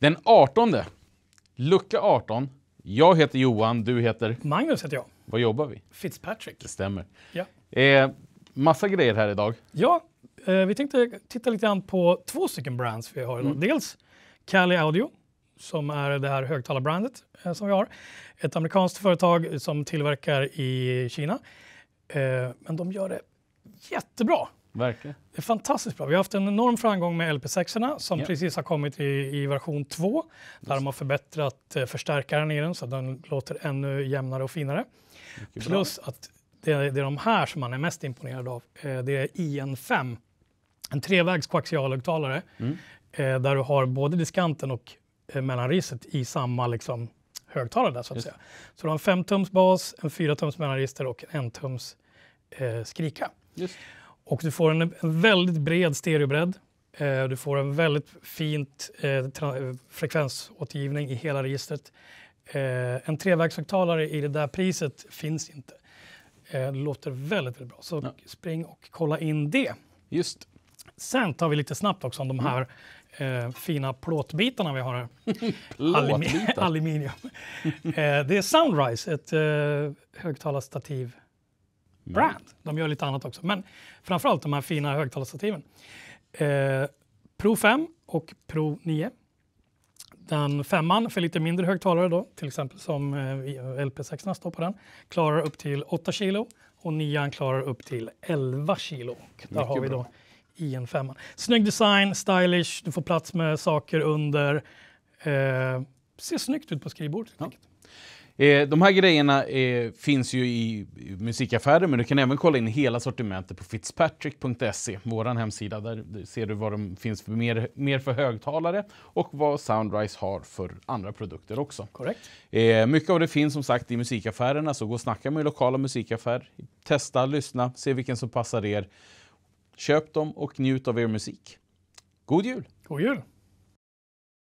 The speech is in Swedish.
Den 18. Lucka 18. Jag heter Johan, du heter? Magnus heter jag. Vad jobbar vi? Fitzpatrick. Det stämmer. Ja. Eh, massa grejer här idag. Ja, eh, vi tänkte titta lite grann på två stycken brands vi har idag. Mm. Dels Cali Audio, som är det här högtalarbrandet eh, som vi har. Ett amerikanskt företag som tillverkar i Kina. Eh, men de gör det jättebra. Verkligen. Det är fantastiskt bra. Vi har haft en enorm framgång med LP6 som yeah. precis har kommit i, i version 2. Där de har förbättrat eh, förstärkaren i den så att den låter ännu jämnare och finare. Mycket Plus bra. att det, det, är de här som man är mest imponerad av. Eh, det är IN5, en trevägs koaxialhögtalare mm. eh, där du har både diskanten och eh, mellanregistret i samma liksom, högtalare. Där, så, att säga. så du har en 5-tums bas, en 4-tums mellanregister och en 1-tums eh, skrika. Just. Och du får en, en väldigt bred stereobredd. Eh, du får en väldigt fint eh, eh, frekvensåtergivning i hela registret. Eh, en trevägshögtalare i det där priset finns inte. Eh, det låter väldigt, väldigt bra. Så ja. spring och kolla in det. Just. Sen tar vi lite snabbt också om de mm. här eh, fina plåtbitarna vi har här. Alumi aluminium. Eh, det är Soundrise, ett högtalarstativ Mm. brand. De gör lite annat också, men framförallt de här fina högtalarstativen. Eh, Pro 5 och Pro 9. Den femman för lite mindre högtalare då, till exempel som eh, LP6 står på den, klarar upp till 8 kilo och 9 klarar upp till 11 kilo. Och där har vi då IN5. Snygg design, stylish, du får plats med saker under. Eh, ser snyggt ut på skrivbordet. Ja. Eh, de här grejerna eh, finns ju i musikaffärer, men du kan även kolla in hela sortimentet på fitzpatrick.se, vår hemsida. Där ser du vad de finns för mer, mer för högtalare och vad Soundrise har för andra produkter också. Korrekt. Eh, mycket av det finns som sagt i musikaffärerna, så gå och snacka med lokala musikaffärer. Testa, lyssna, se vilken som passar er. Köp dem och njut av er musik. God jul! God jul!